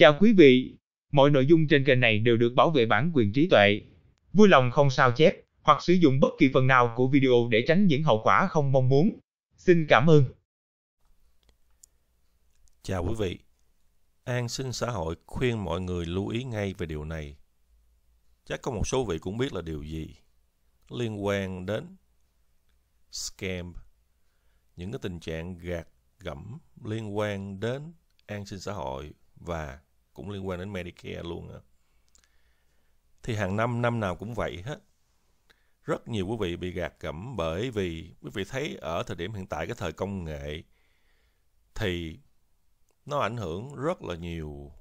Chào quý vị, mọi nội dung trên kênh này đều được bảo vệ bản quyền trí tuệ. Vui lòng không sao chép hoặc sử dụng bất kỳ phần nào của video để tránh những hậu quả không mong muốn. Xin cảm ơn. Chào quý vị. An sinh xã hội khuyên mọi người lưu ý ngay về điều này. Chắc có một số vị cũng biết là điều gì liên quan đến scam, những cái tình trạng gạt gẫm liên quan đến an sinh xã hội và cũng liên quan đến Medicare luôn. À. Thì hàng năm, năm nào cũng vậy hết. Rất nhiều quý vị bị gạt gẫm bởi vì quý vị thấy ở thời điểm hiện tại cái thời công nghệ thì nó ảnh hưởng rất là nhiều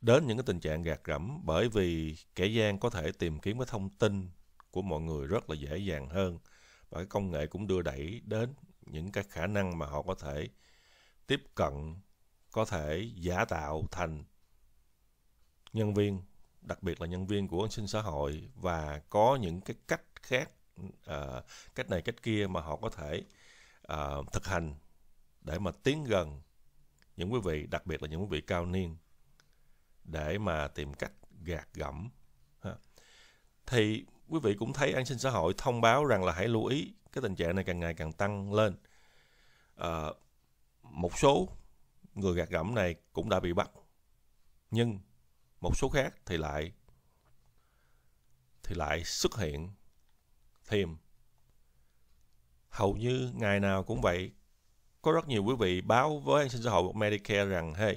đến những cái tình trạng gạt gẫm bởi vì kẻ gian có thể tìm kiếm cái thông tin của mọi người rất là dễ dàng hơn và cái công nghệ cũng đưa đẩy đến những cái khả năng mà họ có thể tiếp cận có thể giả tạo thành nhân viên đặc biệt là nhân viên của an sinh xã hội và có những cái cách khác uh, cách này cách kia mà họ có thể uh, thực hành để mà tiến gần những quý vị đặc biệt là những quý vị cao niên để mà tìm cách gạt gẫm thì quý vị cũng thấy an sinh xã hội thông báo rằng là hãy lưu ý cái tình trạng này càng ngày càng tăng lên à, một số người gạt gẫm này cũng đã bị bắt nhưng một số khác thì lại thì lại xuất hiện thêm hầu như ngày nào cũng vậy có rất nhiều quý vị báo với an sinh xã hội Medicare rằng hey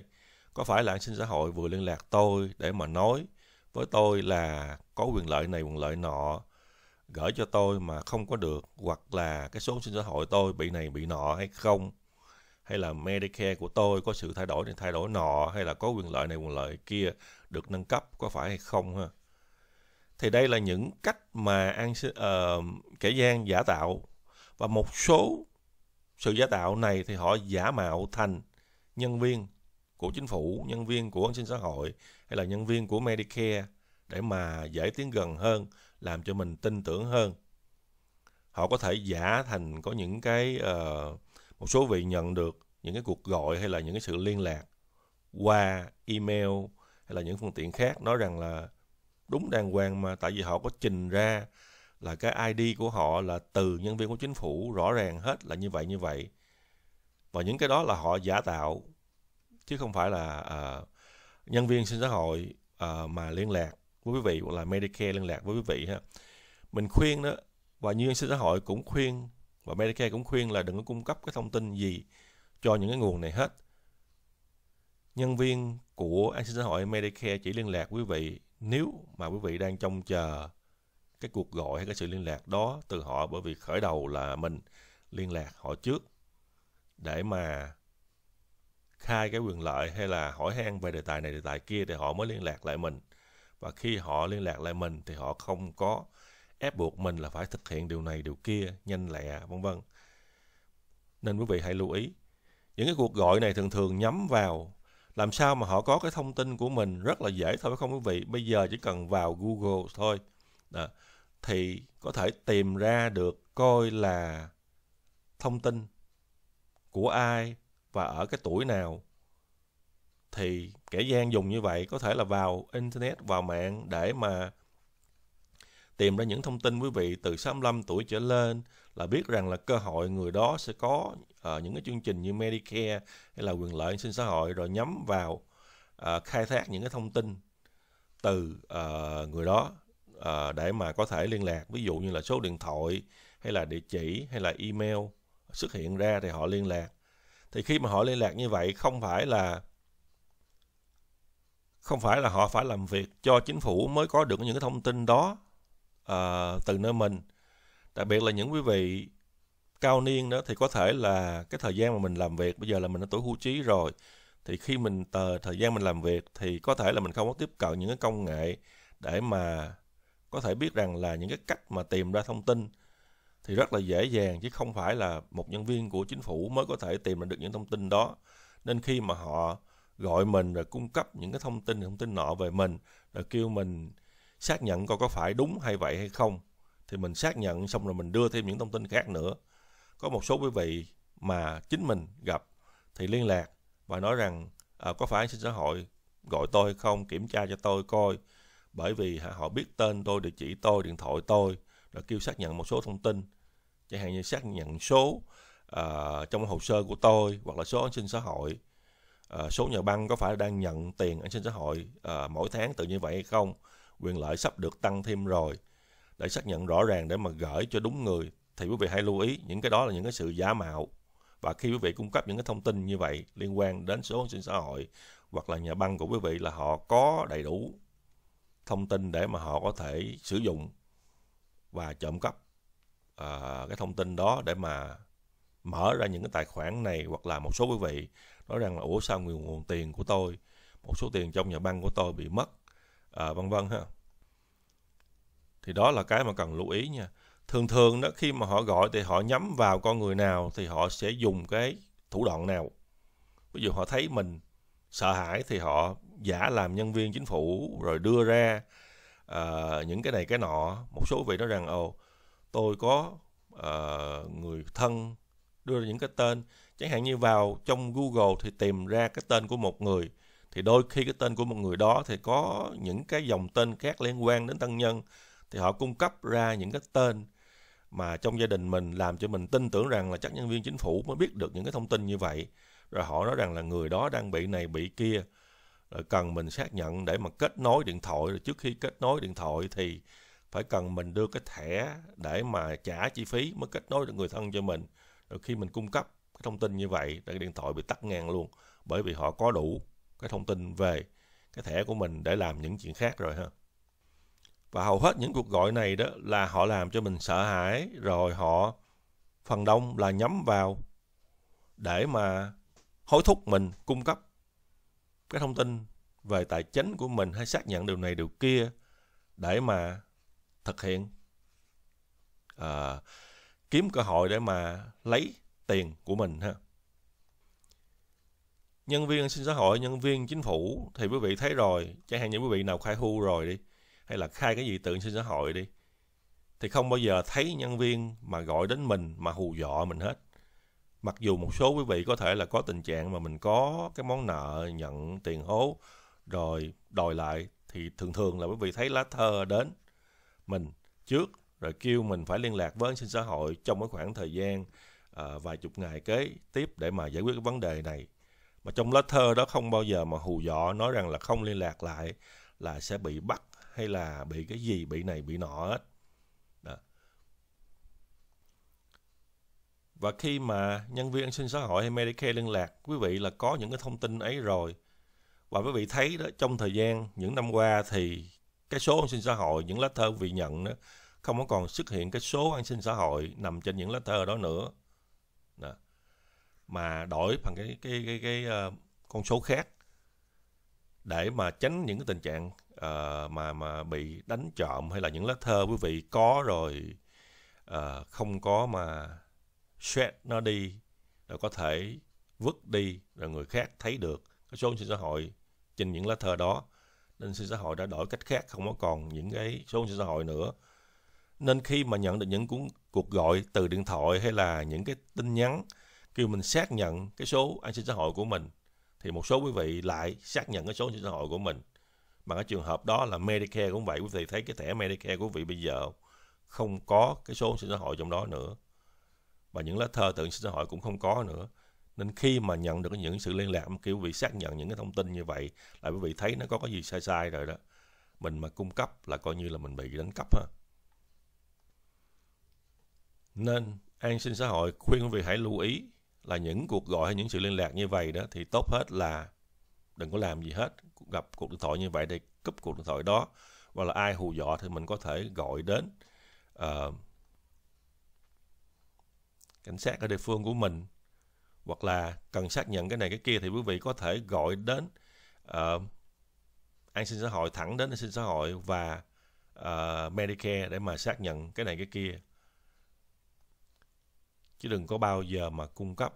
có phải là an sinh xã hội vừa liên lạc tôi để mà nói với tôi là có quyền lợi này quyền lợi nọ gửi cho tôi mà không có được hoặc là cái số an sinh xã hội tôi bị này bị nọ hay không hay là Medicare của tôi có sự thay đổi này thay đổi nọ hay là có quyền lợi này quyền lợi kia được nâng cấp có phải hay không ha thì đây là những cách mà an uh, kẻ gian giả tạo và một số sự giả tạo này thì họ giả mạo thành nhân viên của chính phủ nhân viên của an sinh xã hội hay là nhân viên của Medicare để mà dễ tiến gần hơn làm cho mình tin tưởng hơn họ có thể giả thành có những cái uh, một số vị nhận được những cái cuộc gọi hay là những cái sự liên lạc qua email hay là những phương tiện khác nói rằng là đúng đàng hoàng mà tại vì họ có trình ra là cái ID của họ là từ nhân viên của chính phủ rõ ràng hết là như vậy như vậy và những cái đó là họ giả tạo chứ không phải là uh, nhân viên sinh xã hội uh, mà liên lạc với quý vị hoặc là Medicare liên lạc với quý vị ha mình khuyên đó và nhân viên sinh xã hội cũng khuyên và Medicare cũng khuyên là đừng có cung cấp cái thông tin gì cho những cái nguồn này hết. Nhân viên của an sinh xã hội Medicare chỉ liên lạc quý vị nếu mà quý vị đang trông chờ cái cuộc gọi hay cái sự liên lạc đó từ họ bởi vì khởi đầu là mình liên lạc họ trước để mà khai cái quyền lợi hay là hỏi han về đề tài này đề tài kia thì họ mới liên lạc lại mình và khi họ liên lạc lại mình thì họ không có ép buộc mình là phải thực hiện điều này điều kia nhanh lẹ vân vân nên quý vị hãy lưu ý những cái cuộc gọi này thường thường nhắm vào làm sao mà họ có cái thông tin của mình rất là dễ thôi không quý vị bây giờ chỉ cần vào google thôi đó, thì có thể tìm ra được coi là thông tin của ai và ở cái tuổi nào thì kẻ gian dùng như vậy có thể là vào internet vào mạng để mà tìm ra những thông tin quý vị từ 65 tuổi trở lên là biết rằng là cơ hội người đó sẽ có uh, những cái chương trình như Medicare hay là quyền lợi sinh xã hội rồi nhắm vào uh, khai thác những cái thông tin từ uh, người đó uh, để mà có thể liên lạc ví dụ như là số điện thoại hay là địa chỉ hay là email xuất hiện ra thì họ liên lạc thì khi mà họ liên lạc như vậy không phải là không phải là họ phải làm việc cho chính phủ mới có được những cái thông tin đó uh, từ nơi mình đặc biệt là những quý vị cao niên đó thì có thể là cái thời gian mà mình làm việc bây giờ là mình đã tuổi hưu trí rồi thì khi mình tờ, thời gian mình làm việc thì có thể là mình không có tiếp cận những cái công nghệ để mà có thể biết rằng là những cái cách mà tìm ra thông tin thì rất là dễ dàng chứ không phải là một nhân viên của chính phủ mới có thể tìm được những thông tin đó nên khi mà họ gọi mình rồi cung cấp những cái thông tin thông tin nọ về mình rồi kêu mình xác nhận coi có phải đúng hay vậy hay không thì mình xác nhận xong rồi mình đưa thêm những thông tin khác nữa có một số quý vị mà chính mình gặp thì liên lạc và nói rằng à, có phải an sinh xã hội gọi tôi hay không kiểm tra cho tôi coi bởi vì họ biết tên tôi địa chỉ tôi điện thoại tôi rồi kêu xác nhận một số thông tin chẳng hạn như xác nhận số uh, trong hồ sơ của tôi hoặc là số an sinh xã hội uh, số nhà băng có phải đang nhận tiền an sinh xã hội uh, mỗi tháng tự như vậy hay không quyền lợi sắp được tăng thêm rồi. Để xác nhận rõ ràng để mà gửi cho đúng người thì quý vị hãy lưu ý những cái đó là những cái sự giả mạo. Và khi quý vị cung cấp những cái thông tin như vậy liên quan đến số an sinh xã hội hoặc là nhà băng của quý vị là họ có đầy đủ thông tin để mà họ có thể sử dụng và trộm cắp uh, cái thông tin đó để mà mở ra những cái tài khoản này hoặc là một số quý vị nói rằng là ủa sao nguồn, nguồn tiền của tôi một số tiền trong nhà băng của tôi bị mất à, vân vân ha thì đó là cái mà cần lưu ý nha thường thường đó khi mà họ gọi thì họ nhắm vào con người nào thì họ sẽ dùng cái thủ đoạn nào ví dụ họ thấy mình sợ hãi thì họ giả làm nhân viên chính phủ rồi đưa ra uh, những cái này cái nọ một số vị nói rằng ồ tôi có uh, người thân đưa ra những cái tên chẳng hạn như vào trong google thì tìm ra cái tên của một người thì đôi khi cái tên của một người đó thì có những cái dòng tên khác liên quan đến tăng nhân thì họ cung cấp ra những cái tên mà trong gia đình mình làm cho mình tin tưởng rằng là chắc nhân viên chính phủ mới biết được những cái thông tin như vậy rồi họ nói rằng là người đó đang bị này bị kia rồi cần mình xác nhận để mà kết nối điện thoại rồi trước khi kết nối điện thoại thì phải cần mình đưa cái thẻ để mà trả chi phí mới kết nối được người thân cho mình rồi khi mình cung cấp cái thông tin như vậy thì điện thoại bị tắt ngang luôn bởi vì họ có đủ cái thông tin về cái thẻ của mình để làm những chuyện khác rồi ha và hầu hết những cuộc gọi này đó là họ làm cho mình sợ hãi rồi họ phần đông là nhắm vào để mà hối thúc mình cung cấp cái thông tin về tài chính của mình hay xác nhận điều này điều kia để mà thực hiện à, kiếm cơ hội để mà lấy tiền của mình ha nhân viên an sinh xã hội nhân viên chính phủ thì quý vị thấy rồi chẳng hạn những quý vị nào khai hưu rồi đi hay là khai cái gì tự an sinh xã hội đi thì không bao giờ thấy nhân viên mà gọi đến mình mà hù dọa mình hết mặc dù một số quý vị có thể là có tình trạng mà mình có cái món nợ nhận tiền hố rồi đòi lại thì thường thường là quý vị thấy lá thơ đến mình trước rồi kêu mình phải liên lạc với sinh xã hội trong cái khoảng thời gian à, vài chục ngày kế tiếp để mà giải quyết cái vấn đề này mà trong lá thơ đó không bao giờ mà hù dọa nói rằng là không liên lạc lại là sẽ bị bắt hay là bị cái gì bị này bị nọ hết đó. và khi mà nhân viên an sinh xã hội hay Medicare liên lạc quý vị là có những cái thông tin ấy rồi và quý vị thấy đó trong thời gian những năm qua thì cái số an sinh xã hội những lá thơ vị nhận đó không có còn xuất hiện cái số an sinh xã hội nằm trên những lá thơ đó nữa đó mà đổi bằng cái cái cái, cái uh, con số khác để mà tránh những cái tình trạng uh, mà mà bị đánh trộm hay là những lá thơ quý vị có rồi uh, không có mà shred nó đi là có thể vứt đi là người khác thấy được cái số trên xã hội trên những lá thơ đó nên xã hội đã đổi cách khác không có còn những cái số trên xã hội nữa nên khi mà nhận được những cuộc gọi từ điện thoại hay là những cái tin nhắn kêu mình xác nhận cái số an sinh xã hội của mình thì một số quý vị lại xác nhận cái số an sinh xã hội của mình mà cái trường hợp đó là Medicare cũng vậy quý vị thấy cái thẻ Medicare của quý vị bây giờ không có cái số an sinh xã hội trong đó nữa và những lá thơ tự sinh xã hội cũng không có nữa nên khi mà nhận được những sự liên lạc kêu quý vị xác nhận những cái thông tin như vậy là quý vị thấy nó có cái gì sai sai rồi đó mình mà cung cấp là coi như là mình bị đánh cắp ha nên an sinh xã hội khuyên quý vị hãy lưu ý là những cuộc gọi hay những sự liên lạc như vậy đó thì tốt hết là đừng có làm gì hết gặp cuộc điện thoại như vậy để cúp cuộc điện thoại đó hoặc là ai hù dọa thì mình có thể gọi đến uh, cảnh sát ở địa phương của mình hoặc là cần xác nhận cái này cái kia thì quý vị có thể gọi đến uh, an sinh xã hội thẳng đến an sinh xã hội và uh, Medicare để mà xác nhận cái này cái kia chứ đừng có bao giờ mà cung cấp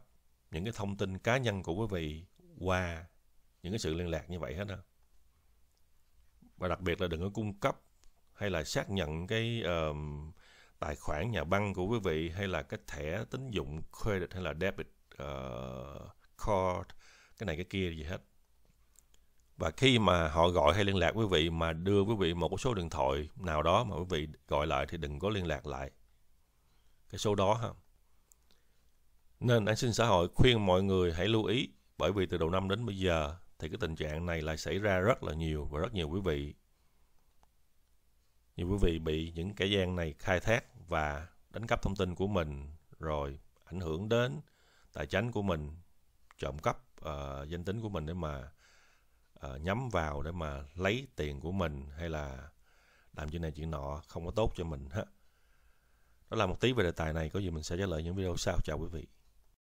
những cái thông tin cá nhân của quý vị qua những cái sự liên lạc như vậy hết á và đặc biệt là đừng có cung cấp hay là xác nhận cái uh, tài khoản nhà băng của quý vị hay là cái thẻ tín dụng credit hay là debit uh, card cái này cái kia gì hết và khi mà họ gọi hay liên lạc quý vị mà đưa quý vị một số điện thoại nào đó mà quý vị gọi lại thì đừng có liên lạc lại cái số đó ha nên an sinh xã hội khuyên mọi người hãy lưu ý bởi vì từ đầu năm đến bây giờ thì cái tình trạng này lại xảy ra rất là nhiều và rất nhiều quý vị nhiều quý vị bị những kẻ gian này khai thác và đánh cắp thông tin của mình rồi ảnh hưởng đến tài chính của mình trộm cắp uh, danh tính của mình để mà uh, nhắm vào để mà lấy tiền của mình hay là làm chuyện này chuyện nọ không có tốt cho mình đó là một tí về đề tài này có gì mình sẽ trả lời những video sau chào quý vị